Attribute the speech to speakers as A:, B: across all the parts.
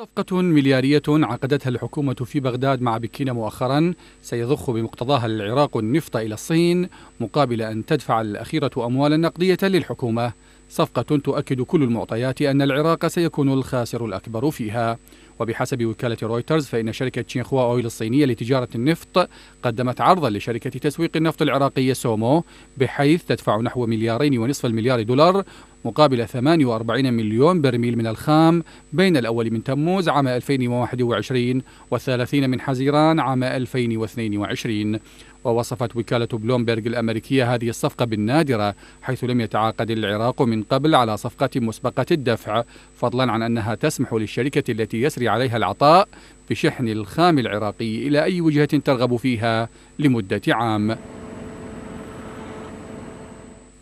A: صفقة مليارية عقدتها الحكومة في بغداد مع بكين مؤخرا سيضخ بمقتضاها العراق النفط إلى الصين مقابل أن تدفع الأخيرة أموالا نقدية للحكومة صفقة تؤكد كل المعطيات أن العراق سيكون الخاسر الأكبر فيها وبحسب وكالة رويترز فإن شركة شينخوا أويل الصينية لتجارة النفط قدمت عرضا لشركة تسويق النفط العراقية سومو بحيث تدفع نحو مليارين ونصف المليار دولار مقابل 48 مليون برميل من الخام بين الأول من تموز عام 2021 والثلاثين من حزيران عام 2022 ووصفت وكالة بلومبرغ الأمريكية هذه الصفقة بالنادرة حيث لم يتعاقد العراق من قبل على صفقة مسبقة الدفع فضلا عن أنها تسمح للشركة التي يسري عليها العطاء بشحن الخام العراقي إلى أي وجهة ترغب فيها لمدة عام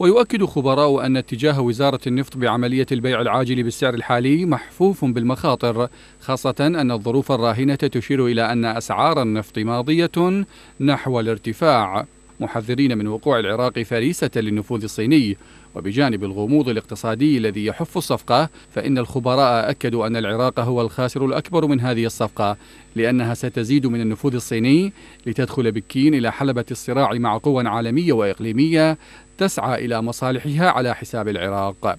A: ويؤكد خبراء أن اتجاه وزارة النفط بعملية البيع العاجل بالسعر الحالي محفوف بالمخاطر خاصة أن الظروف الراهنة تشير إلى أن أسعار النفط ماضية نحو الارتفاع محذرين من وقوع العراق فريسة للنفوذ الصيني وبجانب الغموض الاقتصادي الذي يحف الصفقة فإن الخبراء أكدوا أن العراق هو الخاسر الأكبر من هذه الصفقة لأنها ستزيد من النفوذ الصيني لتدخل بكين إلى حلبة الصراع مع قوى عالمية وإقليمية تسعى إلى مصالحها على حساب العراق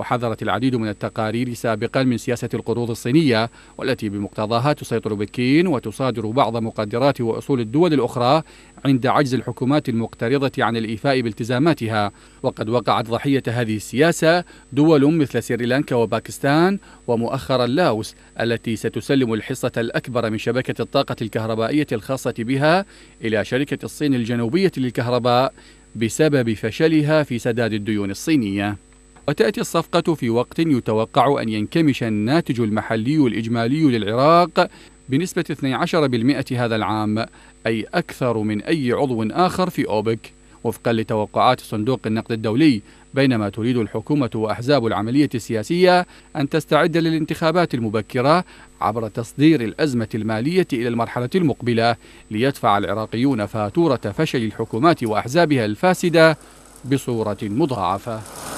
A: وحذرت العديد من التقارير سابقا من سياسة القروض الصينية والتي بمقتضاها تسيطر بكين وتصادر بعض مقدرات وأصول الدول الأخرى عند عجز الحكومات المقترضة عن الإيفاء بالتزاماتها وقد وقعت ضحية هذه السياسة دول مثل سريلانكا وباكستان ومؤخرا لاوس التي ستسلم الحصة الأكبر من شبكة الطاقة الكهربائية الخاصة بها إلى شركة الصين الجنوبية للكهرباء بسبب فشلها في سداد الديون الصينيه وتأتي الصفقة في وقت يتوقع أن ينكمش الناتج المحلي الإجمالي للعراق بنسبة 12% هذا العام أي أكثر من أي عضو آخر في أوبك وفقا لتوقعات صندوق النقد الدولي بينما تريد الحكومة وأحزاب العملية السياسية أن تستعد للانتخابات المبكرة عبر تصدير الأزمة المالية إلى المرحلة المقبلة ليدفع العراقيون فاتورة فشل الحكومات وأحزابها الفاسدة بصورة مضاعفة